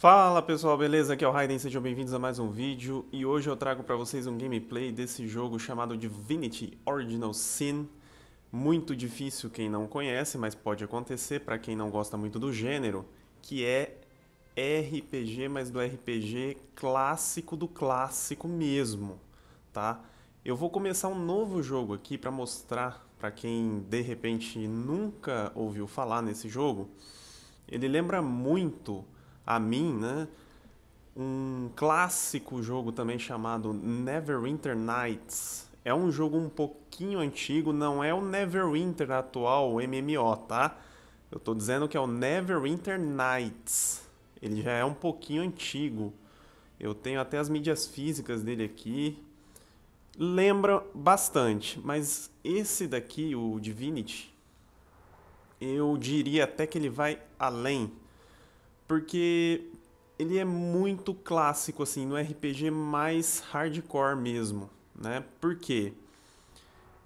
Fala pessoal, beleza? Aqui é o Raiden, sejam bem-vindos a mais um vídeo e hoje eu trago para vocês um gameplay desse jogo chamado Divinity Original Sin. Muito difícil quem não conhece, mas pode acontecer para quem não gosta muito do gênero, que é RPG, mas do RPG clássico do clássico mesmo, tá? Eu vou começar um novo jogo aqui para mostrar para quem de repente nunca ouviu falar nesse jogo. Ele lembra muito a mim, né? Um clássico jogo também chamado Neverwinter Nights. É um jogo um pouquinho antigo, não é o Neverwinter atual, o MMO, tá? Eu tô dizendo que é o Neverwinter Nights. Ele já é um pouquinho antigo. Eu tenho até as mídias físicas dele aqui. Lembra bastante, mas esse daqui, o Divinity, eu diria até que ele vai além porque ele é muito clássico, assim, no RPG mais hardcore mesmo, né? Por quê?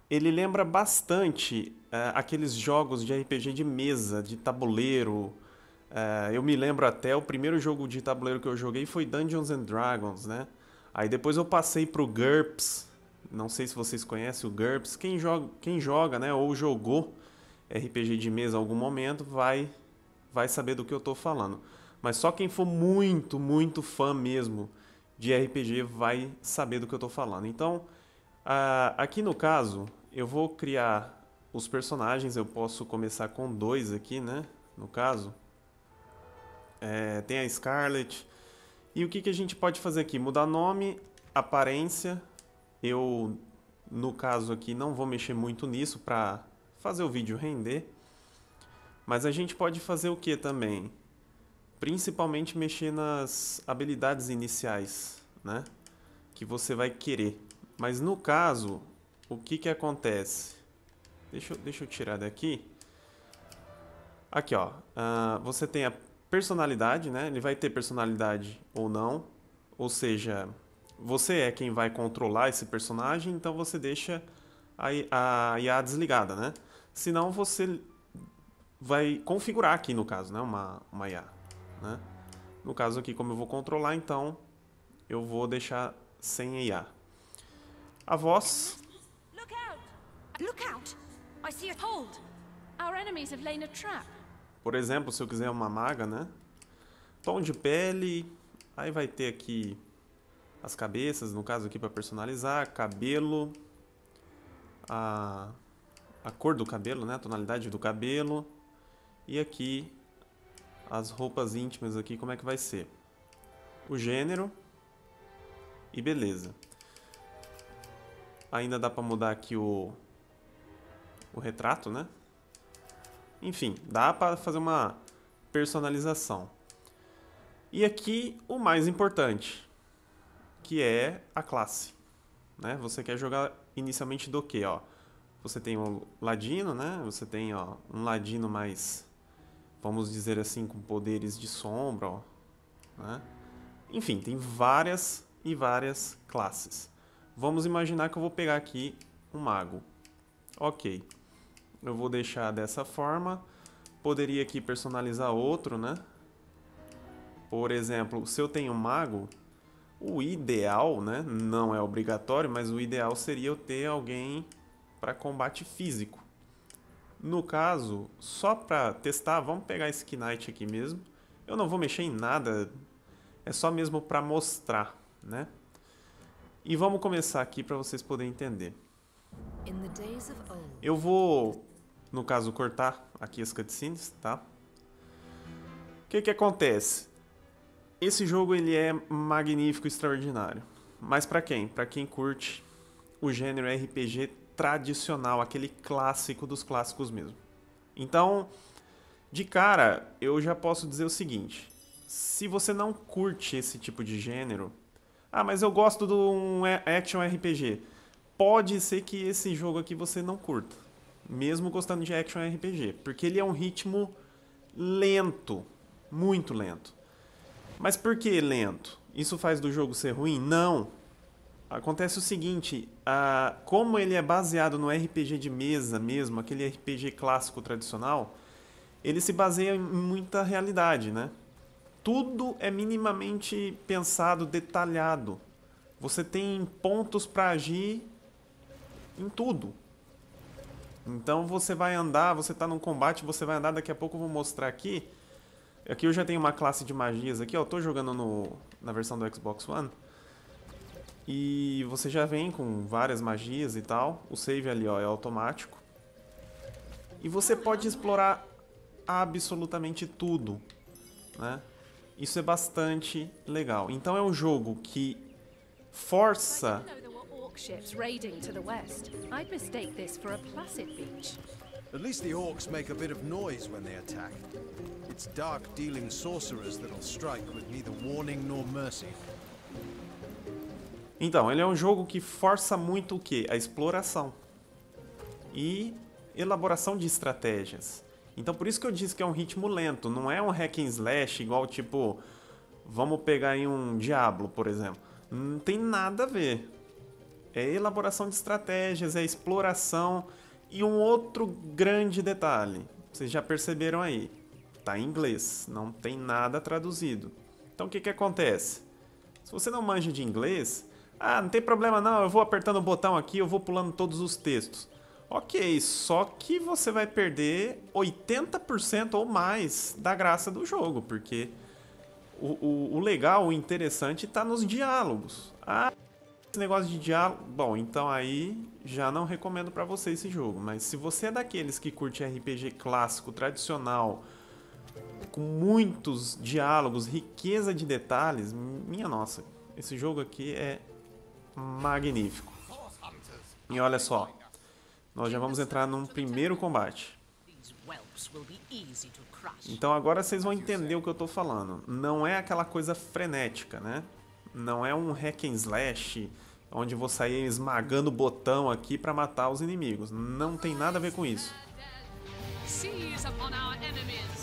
Ele lembra bastante uh, aqueles jogos de RPG de mesa, de tabuleiro. Uh, eu me lembro até, o primeiro jogo de tabuleiro que eu joguei foi Dungeons and Dragons, né? Aí depois eu passei pro GURPS, não sei se vocês conhecem o GURPS. Quem joga, quem joga né, ou jogou RPG de mesa em algum momento vai vai saber do que eu estou falando. Mas só quem for muito, muito fã mesmo de RPG vai saber do que eu estou falando. Então, uh, aqui no caso, eu vou criar os personagens. Eu posso começar com dois aqui, né? No caso. É, tem a Scarlet. E o que, que a gente pode fazer aqui? Mudar nome, aparência. Eu, no caso aqui, não vou mexer muito nisso para fazer o vídeo render. Mas a gente pode fazer o que também? Principalmente mexer nas habilidades iniciais, né? Que você vai querer. Mas no caso, o que que acontece? Deixa, eu, deixa eu tirar daqui. Aqui, ó. Uh, você tem a personalidade, né? Ele vai ter personalidade ou não. Ou seja, você é quem vai controlar esse personagem, então você deixa a IA desligada, né? Senão você vai configurar aqui no caso, né? Uma, uma IA, né? No caso aqui, como eu vou controlar, então eu vou deixar sem IA. A voz. Look out! Look out! I see a hold. Our enemies have laid a trap. Por exemplo, se eu quiser uma maga, né? Tom de pele, aí vai ter aqui as cabeças, no caso aqui para personalizar, cabelo, a, a cor do cabelo, né? A tonalidade do cabelo. E aqui as roupas íntimas aqui, como é que vai ser? O gênero e beleza. Ainda dá para mudar aqui o o retrato, né? Enfim, dá para fazer uma personalização. E aqui o mais importante, que é a classe. Né? Você quer jogar inicialmente do quê Ó? Você tem um ladino, né? Você tem ó, um ladino mais vamos dizer assim, com poderes de sombra, ó, né? Enfim, tem várias e várias classes. Vamos imaginar que eu vou pegar aqui um mago. Ok. Eu vou deixar dessa forma. Poderia aqui personalizar outro, né? Por exemplo, se eu tenho mago, o ideal, né? Não é obrigatório, mas o ideal seria eu ter alguém para combate físico. No caso, só para testar, vamos pegar esse Knight aqui mesmo. Eu não vou mexer em nada, é só mesmo para mostrar, né? E vamos começar aqui para vocês poderem entender. Eu vou, no caso, cortar aqui as cutscenes, tá? O que que acontece? Esse jogo ele é magnífico, extraordinário. Mas para quem? Para quem curte o gênero RPG tradicional, aquele clássico dos clássicos mesmo. Então, de cara, eu já posso dizer o seguinte: se você não curte esse tipo de gênero, ah, mas eu gosto de um action RPG. Pode ser que esse jogo aqui você não curta, mesmo gostando de action RPG, porque ele é um ritmo lento, muito lento. Mas por que lento? Isso faz do jogo ser ruim? Não, Acontece o seguinte, uh, como ele é baseado no RPG de mesa mesmo, aquele RPG clássico tradicional, ele se baseia em muita realidade, né? Tudo é minimamente pensado, detalhado. Você tem pontos para agir em tudo. Então você vai andar, você está num combate, você vai andar, daqui a pouco eu vou mostrar aqui. Aqui eu já tenho uma classe de magias aqui, ó, tô jogando no, na versão do Xbox One. E você já vem com várias magias e tal. O save ali ó, é automático. E você pode explorar absolutamente tudo. Né? Isso é bastante legal. Então é um jogo que força. Ships raiding to the west. I'd mistake this for a placid beach. At least the orcs make a bit of noise when they attack. It's dark dealing sorcerers that'll strike with neither warning nor mercy. Então, ele é um jogo que força muito o quê? A exploração. E elaboração de estratégias. Então por isso que eu disse que é um ritmo lento, não é um hack and slash igual tipo, vamos pegar aí um Diablo, por exemplo. Não tem nada a ver. É elaboração de estratégias, é exploração e um outro grande detalhe. Vocês já perceberam aí, tá em inglês, não tem nada traduzido. Então o que que acontece? Se você não manja de inglês, ah, não tem problema não, eu vou apertando o botão aqui, eu vou pulando todos os textos. Ok, só que você vai perder 80% ou mais da graça do jogo, porque o, o, o legal, o interessante está nos diálogos. Ah, esse negócio de diálogo... Bom, então aí já não recomendo para você esse jogo, mas se você é daqueles que curte RPG clássico, tradicional, com muitos diálogos, riqueza de detalhes, minha nossa, esse jogo aqui é magnífico. E olha só, nós já vamos entrar num primeiro combate. Então agora vocês vão entender o que eu estou falando. Não é aquela coisa frenética, né? Não é um hack and slash onde vou sair esmagando o botão aqui para matar os inimigos. Não tem nada a ver com isso. Seize upon our enemies.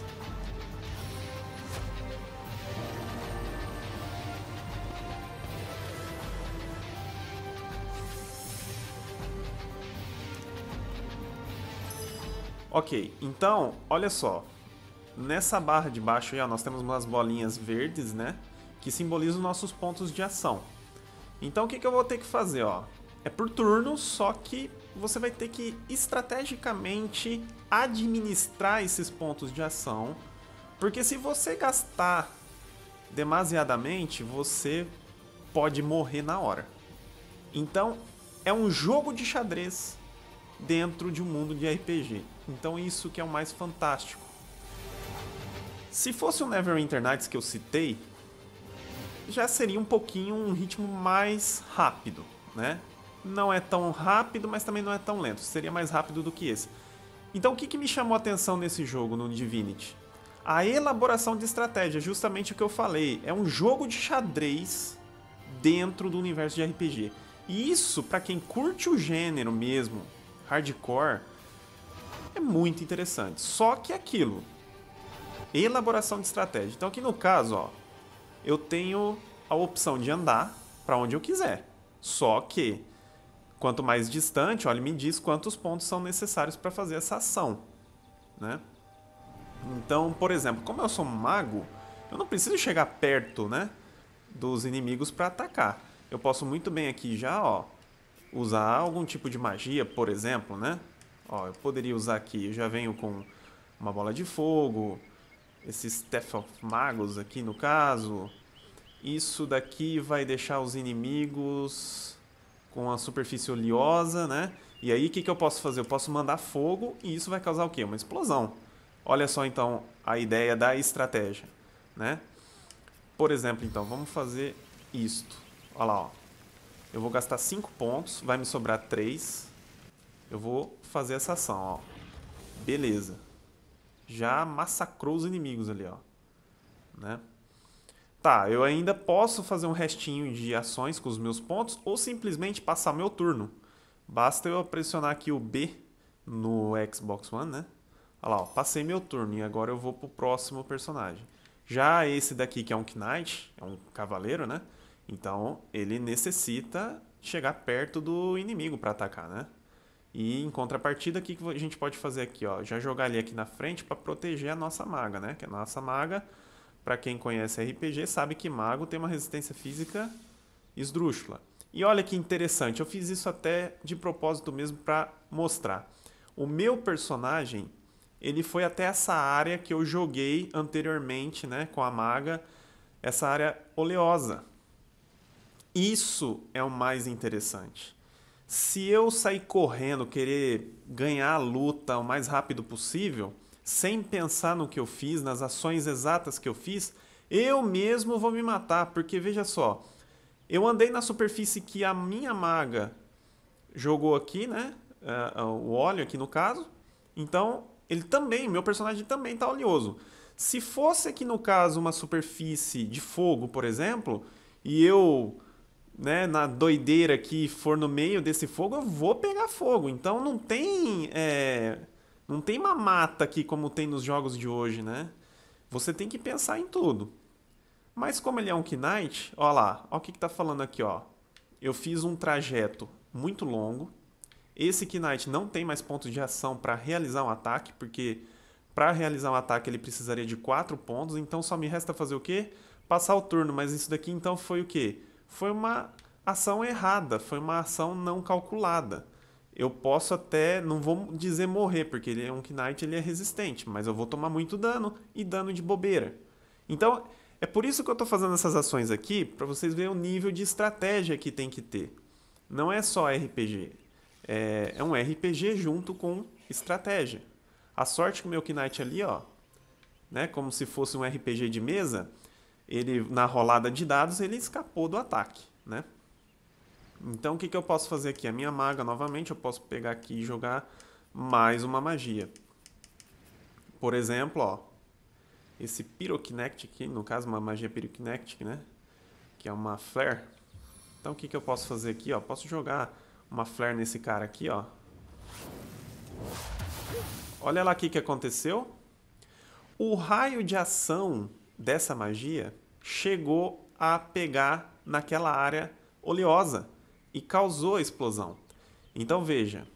Ok, então, olha só. Nessa barra de baixo aí, ó, nós temos umas bolinhas verdes, né? Que simbolizam nossos pontos de ação. Então o que, que eu vou ter que fazer, ó? É por turno, só que você vai ter que estrategicamente administrar esses pontos de ação. Porque se você gastar demasiadamente, você pode morrer na hora. Então, é um jogo de xadrez dentro de um mundo de RPG. Então isso que é o mais fantástico. Se fosse o Neverwinter Nights que eu citei, já seria um pouquinho um ritmo mais rápido, né? Não é tão rápido, mas também não é tão lento. Seria mais rápido do que esse. Então o que, que me chamou a atenção nesse jogo, no Divinity? A elaboração de estratégia, justamente o que eu falei. É um jogo de xadrez dentro do universo de RPG. E isso, para quem curte o gênero mesmo, hardcore, é muito interessante. Só que é aquilo. Elaboração de estratégia. Então aqui no caso, ó, eu tenho a opção de andar para onde eu quiser. Só que quanto mais distante, olha, ele me diz quantos pontos são necessários para fazer essa ação, né? Então, por exemplo, como eu sou um mago, eu não preciso chegar perto, né, dos inimigos para atacar. Eu posso muito bem aqui já, ó, usar algum tipo de magia, por exemplo, né? Ó, eu poderia usar aqui, eu já venho com uma bola de fogo, esse Staff of Magos aqui no caso. Isso daqui vai deixar os inimigos com a superfície oleosa, né? E aí o que, que eu posso fazer? Eu posso mandar fogo e isso vai causar o quê? Uma explosão. Olha só então a ideia da estratégia, né? Por exemplo, então, vamos fazer isto. Olha lá, ó. Eu vou gastar 5 pontos, vai me sobrar 3. Eu vou fazer essa ação, ó. Beleza. Já massacrou os inimigos ali, ó. Né? Tá, eu ainda posso fazer um restinho de ações com os meus pontos ou simplesmente passar meu turno. Basta eu pressionar aqui o B no Xbox One, né? Olha lá, ó, passei meu turno e agora eu vou pro próximo personagem. Já esse daqui que é um Knight, é um cavaleiro, né? Então ele necessita chegar perto do inimigo para atacar, né? E em contrapartida, o que a gente pode fazer aqui? Ó? Já jogar ali aqui na frente para proteger a nossa maga, né? Que é a nossa maga, para quem conhece RPG, sabe que mago tem uma resistência física esdrúxula. E olha que interessante, eu fiz isso até de propósito mesmo para mostrar. O meu personagem, ele foi até essa área que eu joguei anteriormente, né, com a maga, essa área oleosa. Isso é o mais interessante se eu sair correndo, querer ganhar a luta o mais rápido possível, sem pensar no que eu fiz, nas ações exatas que eu fiz, eu mesmo vou me matar, porque veja só, eu andei na superfície que a minha maga jogou aqui, né? É, é, o óleo aqui no caso. Então, ele também, meu personagem também está oleoso. Se fosse aqui no caso uma superfície de fogo, por exemplo, e eu né, na doideira que for no meio desse fogo, eu vou pegar fogo. Então não tem. É, não tem uma mata aqui como tem nos jogos de hoje, né? Você tem que pensar em tudo. Mas como ele é um Knight, ó lá, ó o que, que tá falando aqui, ó. Eu fiz um trajeto muito longo. Esse Knight não tem mais pontos de ação para realizar um ataque, porque para realizar um ataque ele precisaria de 4 pontos, então só me resta fazer o quê? Passar o turno, mas isso daqui então foi o quê? foi uma ação errada, foi uma ação não calculada. Eu posso até, não vou dizer morrer, porque ele é um Knight, ele é resistente, mas eu vou tomar muito dano e dano de bobeira. Então, é por isso que eu estou fazendo essas ações aqui, para vocês verem o nível de estratégia que tem que ter. Não é só RPG, é, é um RPG junto com estratégia. A sorte que o meu Knight ali, ó, né, como se fosse um RPG de mesa, ele na rolada de dados ele escapou do ataque, né? Então o que, que eu posso fazer aqui? A minha maga novamente eu posso pegar aqui e jogar mais uma magia. Por exemplo, ó, esse Pyrokinect aqui, no caso uma magia Pyrokinect, né? Que é uma flare. Então o que, que eu posso fazer aqui? Ó? Posso jogar uma flare nesse cara aqui, ó. Olha lá o que, que aconteceu. O raio de ação dessa magia chegou a pegar naquela área oleosa e causou a explosão. Então veja,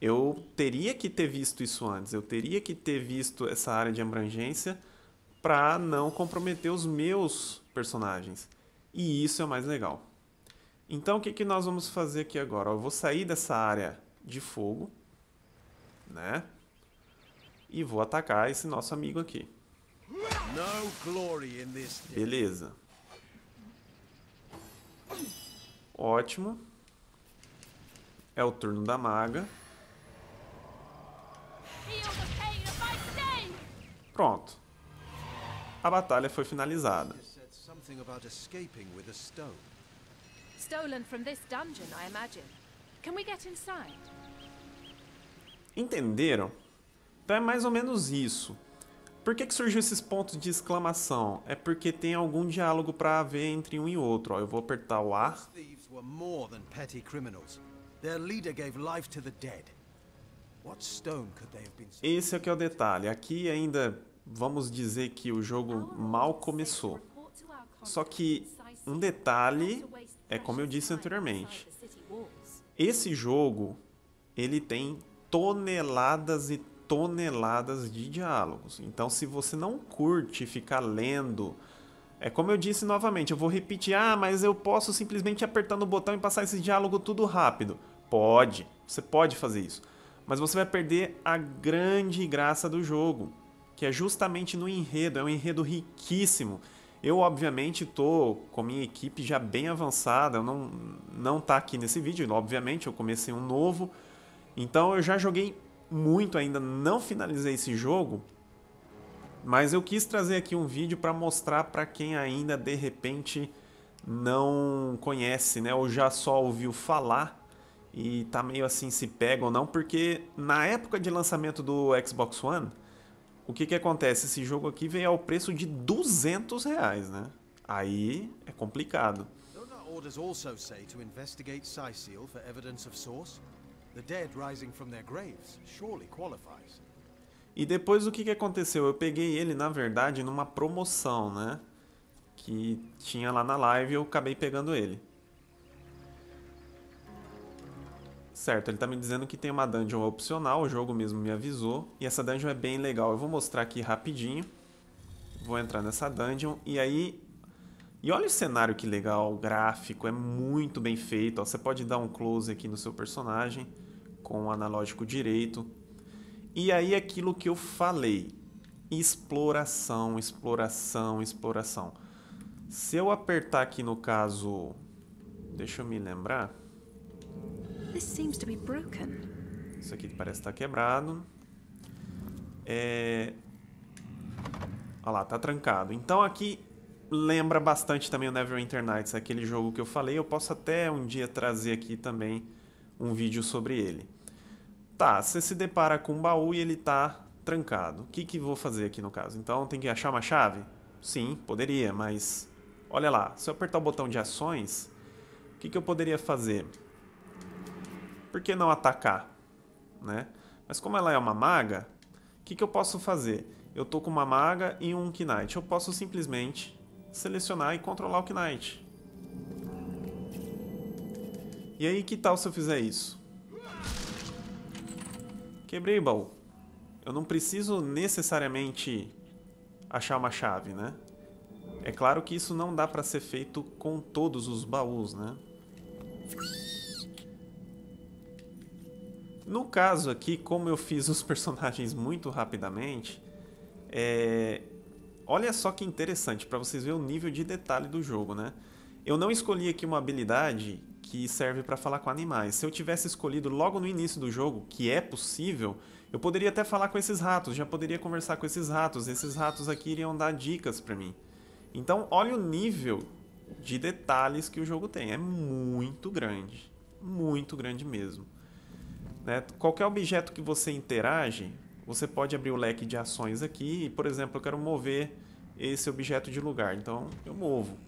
eu teria que ter visto isso antes, eu teria que ter visto essa área de abrangência para não comprometer os meus personagens. E isso é o mais legal. Então o que, que nós vamos fazer aqui agora? Eu vou sair dessa área de fogo, né? E vou atacar esse nosso amigo aqui. Beleza. Ótimo. É o turno da maga. Pronto. A batalha foi finalizada. Entenderam? Então é mais ou menos isso. Por que, que surgiu esses pontos de exclamação? É porque tem algum diálogo para haver entre um e outro. Ó, eu vou apertar o A. Esse é que é o detalhe. Aqui ainda vamos dizer que o jogo ah, mal é começou. Só que um detalhe é como eu disse anteriormente. Esse jogo ele tem toneladas e toneladas de diálogos. Então, se você não curte ficar lendo, é como eu disse novamente, eu vou repetir: ah, mas eu posso simplesmente apertar no botão e passar esse diálogo tudo rápido. Pode, você pode fazer isso. Mas você vai perder a grande graça do jogo, que é justamente no enredo, é um enredo riquíssimo. Eu, obviamente, estou com minha equipe já bem avançada, eu não, não tá aqui nesse vídeo, obviamente, eu comecei um novo. Então eu já joguei muito ainda, não finalizei esse jogo, mas eu quis trazer aqui um vídeo para mostrar para quem ainda de repente não conhece, né, ou já só ouviu falar e tá meio assim se pega ou não, porque na época de lançamento do Xbox One, o que que acontece? Esse jogo aqui veio ao preço de 200 reais, né? Aí é complicado. orders also say to investigate Syseal for evidence of source? E depois o que, que aconteceu? Eu peguei ele, na verdade, numa promoção, né? Que tinha lá na live e eu acabei pegando ele. Certo, ele tá me dizendo que tem uma dungeon opcional, o jogo mesmo me avisou. E essa dungeon é bem legal, eu vou mostrar aqui rapidinho. Vou entrar nessa dungeon e aí... E olha o cenário que legal, o gráfico, é muito bem feito. Ó, você pode dar um close aqui no seu personagem com o analógico direito. E aí aquilo que eu falei, exploração, exploração, exploração. Se eu apertar aqui no caso, deixa eu me lembrar. Isso aqui parece estar tá quebrado. É... Olha lá, tá trancado. Então aqui lembra bastante também o Neverwinter Nights, aquele jogo que eu falei. Eu posso até um dia trazer aqui também um vídeo sobre ele. Tá, você se depara com um baú e ele tá trancado. O que, que vou fazer aqui no caso? Então tem que achar uma chave? Sim, poderia, mas olha lá, se eu apertar o botão de ações, o que, que eu poderia fazer? Por que não atacar? Né? Mas como ela é uma maga, o que, que eu posso fazer? Eu tô com uma maga e um Knight. Eu posso simplesmente selecionar e controlar o Knight. E aí, que tal se eu fizer isso? Quebrei o baú. Eu não preciso necessariamente achar uma chave, né? É claro que isso não dá para ser feito com todos os baús, né? No caso aqui, como eu fiz os personagens muito rapidamente, é... olha só que interessante para vocês verem o nível de detalhe do jogo, né? Eu não escolhi aqui uma habilidade que serve para falar com animais. Se eu tivesse escolhido logo no início do jogo, que é possível, eu poderia até falar com esses ratos, já poderia conversar com esses ratos, esses ratos aqui iriam dar dicas para mim. Então, olha o nível de detalhes que o jogo tem, é muito grande, muito grande mesmo. Né? Qualquer objeto que você interage, você pode abrir o leque de ações aqui, e, por exemplo, eu quero mover esse objeto de lugar, então eu movo.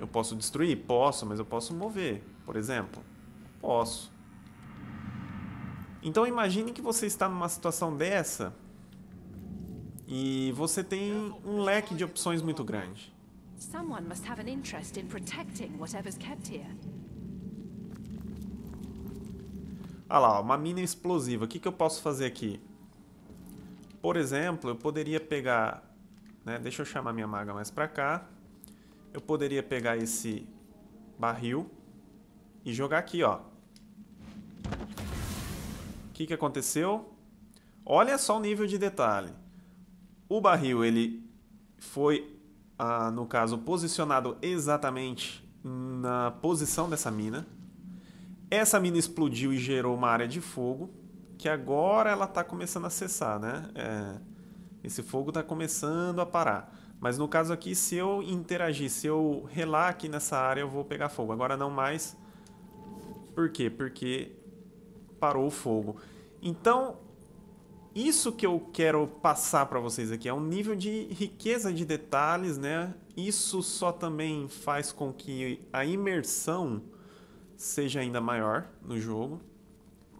Eu posso destruir? Posso, mas eu posso mover, por exemplo. Posso. Então imagine que você está numa situação dessa e você tem um leque de opções muito grande. Someone must have an interest in protecting whatever's kept here. Ah lá, uma mina explosiva. O que, que eu posso fazer aqui? Por exemplo, eu poderia pegar... Né, deixa eu chamar minha maga mais pra cá eu poderia pegar esse barril e jogar aqui, ó. O que, que aconteceu? Olha só o nível de detalhe. O barril, ele foi, ah, no caso, posicionado exatamente na posição dessa mina. Essa mina explodiu e gerou uma área de fogo, que agora ela está começando a cessar, né? É, esse fogo está começando a parar. Mas no caso aqui, se eu interagir, se eu relar aqui nessa área, eu vou pegar fogo. Agora não mais. Por quê? Porque parou o fogo. Então, isso que eu quero passar para vocês aqui é um nível de riqueza de detalhes, né? Isso só também faz com que a imersão seja ainda maior no jogo.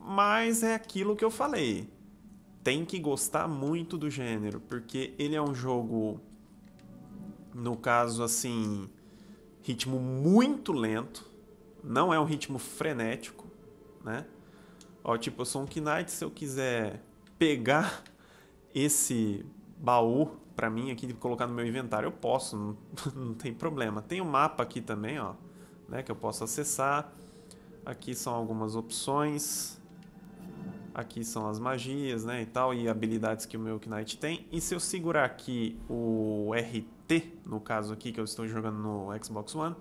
Mas é aquilo que eu falei. Tem que gostar muito do gênero, porque ele é um jogo no caso assim, ritmo muito lento, não é um ritmo frenético, né? Ó, tipo, eu sou um Knight, se eu quiser pegar esse baú para mim aqui de colocar no meu inventário, eu posso, não, não tem problema. Tem o um mapa aqui também, ó, né, que eu posso acessar. Aqui são algumas opções aqui são as magias, né, e tal, e habilidades que o meu Knight tem. E se eu segurar aqui o RT, no caso aqui que eu estou jogando no Xbox One,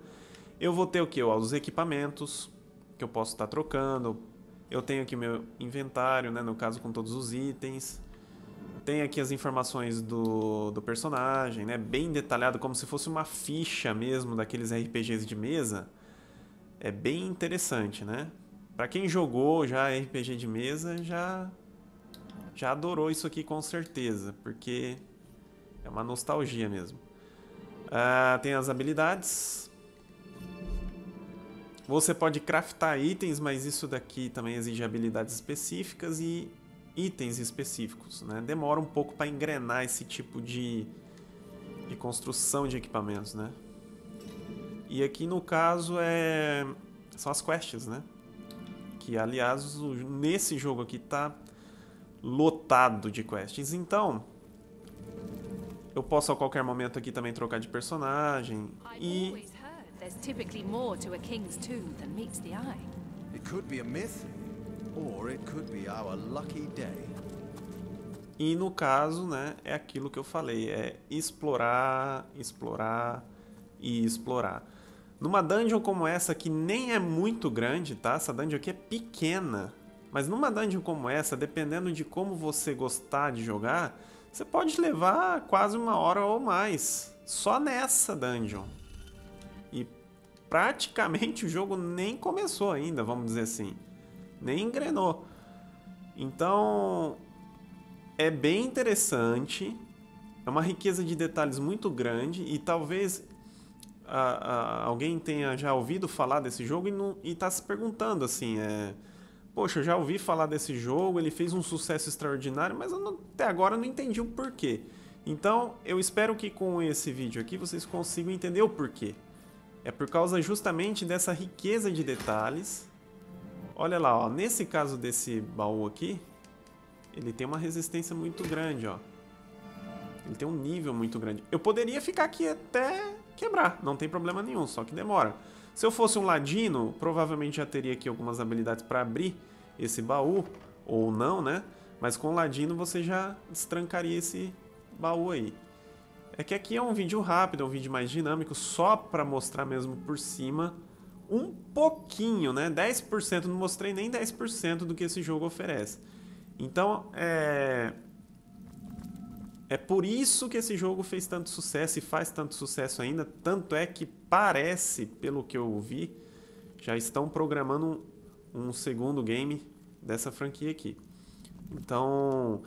eu vou ter o que? Os equipamentos que eu posso estar trocando. Eu tenho aqui meu inventário, né, no caso com todos os itens. Tem aqui as informações do, do personagem, né, bem detalhado, como se fosse uma ficha mesmo daqueles RPGs de mesa. É bem interessante, né? Para quem jogou já RPG de mesa, já já adorou isso aqui com certeza, porque é uma nostalgia mesmo. Ah, tem as habilidades. Você pode craftar itens, mas isso daqui também exige habilidades específicas e itens específicos. Né? Demora um pouco para engrenar esse tipo de, de construção de equipamentos. Né? E aqui no caso é são as quests, né? aqui. Aliás, nesse jogo aqui tá lotado de quests. Então, eu posso a qualquer momento aqui também trocar de personagem e E no caso, né, é aquilo que eu falei, é explorar, explorar e explorar. Numa dungeon como essa, que nem é muito grande, tá? Essa dungeon aqui é pequena. Mas numa dungeon como essa, dependendo de como você gostar de jogar, você pode levar quase uma hora ou mais. Só nessa dungeon. E praticamente o jogo nem começou ainda, vamos dizer assim. Nem engrenou. Então, é bem interessante. É uma riqueza de detalhes muito grande e talvez a, a, alguém tenha já ouvido falar desse jogo e está se perguntando assim, é, poxa, eu já ouvi falar desse jogo, ele fez um sucesso extraordinário, mas eu não, até agora não entendi o porquê. Então, eu espero que com esse vídeo aqui vocês consigam entender o porquê. É por causa justamente dessa riqueza de detalhes. Olha lá, ó, nesse caso desse baú aqui, ele tem uma resistência muito grande, ó. Ele tem um nível muito grande. Eu poderia ficar aqui até quebrar, não tem problema nenhum, só que demora. Se eu fosse um ladino, provavelmente já teria aqui algumas habilidades para abrir esse baú, ou não, né? Mas com o ladino você já destrancaria esse baú aí. É que aqui é um vídeo rápido, é um vídeo mais dinâmico, só para mostrar mesmo por cima um pouquinho, né? 10%, não mostrei nem 10% do que esse jogo oferece. Então, é... É por isso que esse jogo fez tanto sucesso e faz tanto sucesso ainda. Tanto é que parece, pelo que eu ouvi, já estão programando um, um segundo game dessa franquia aqui. Então.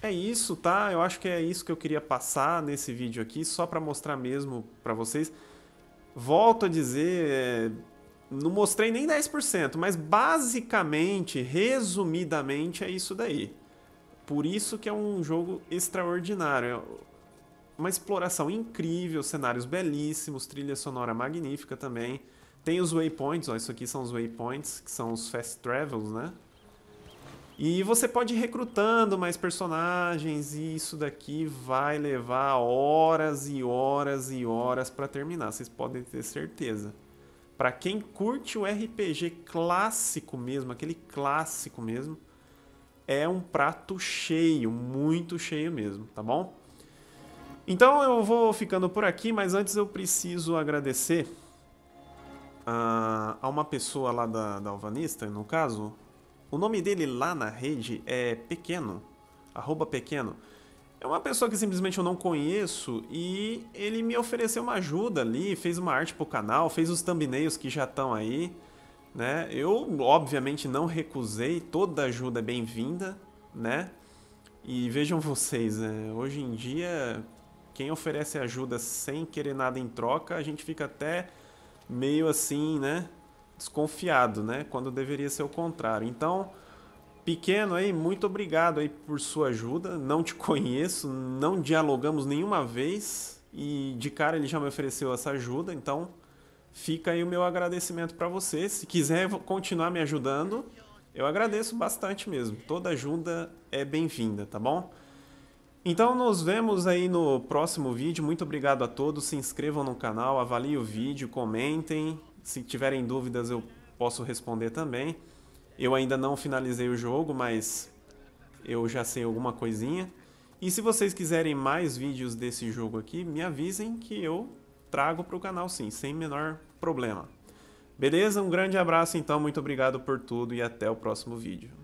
É isso, tá? Eu acho que é isso que eu queria passar nesse vídeo aqui, só para mostrar mesmo para vocês. Volto a dizer, é, não mostrei nem 10%, mas basicamente, resumidamente, é isso daí. Por isso que é um jogo extraordinário. É uma exploração incrível, cenários belíssimos, trilha sonora magnífica também. Tem os waypoints, ó, isso aqui são os waypoints, que são os fast travels, né? E você pode ir recrutando mais personagens e isso daqui vai levar horas e horas e horas para terminar, vocês podem ter certeza. Para quem curte o RPG clássico mesmo, aquele clássico mesmo, é um prato cheio, muito cheio mesmo, tá bom? Então eu vou ficando por aqui, mas antes eu preciso agradecer a, a uma pessoa lá da, da Alvanista, no caso. O nome dele lá na rede é Pequeno, arroba Pequeno. É uma pessoa que simplesmente eu não conheço e ele me ofereceu uma ajuda ali, fez uma arte pro canal, fez os thumbnails que já estão aí. Né? Eu, obviamente, não recusei, toda ajuda é bem-vinda, né? E vejam vocês, né? hoje em dia, quem oferece ajuda sem querer nada em troca, a gente fica até meio assim, né? Desconfiado, né? Quando deveria ser o contrário. Então, pequeno aí, muito obrigado aí por sua ajuda. Não te conheço, não dialogamos nenhuma vez e de cara ele já me ofereceu essa ajuda, então fica aí o meu agradecimento para você. Se quiser continuar me ajudando, eu agradeço bastante mesmo. Toda ajuda é bem-vinda, tá bom? Então nos vemos aí no próximo vídeo. Muito obrigado a todos. Se inscrevam no canal, avaliem o vídeo, comentem. Se tiverem dúvidas eu posso responder também. Eu ainda não finalizei o jogo, mas eu já sei alguma coisinha. E se vocês quiserem mais vídeos desse jogo aqui, me avisem que eu trago para o canal sim, sem menor problema. Beleza? Um grande abraço então, muito obrigado por tudo e até o próximo vídeo.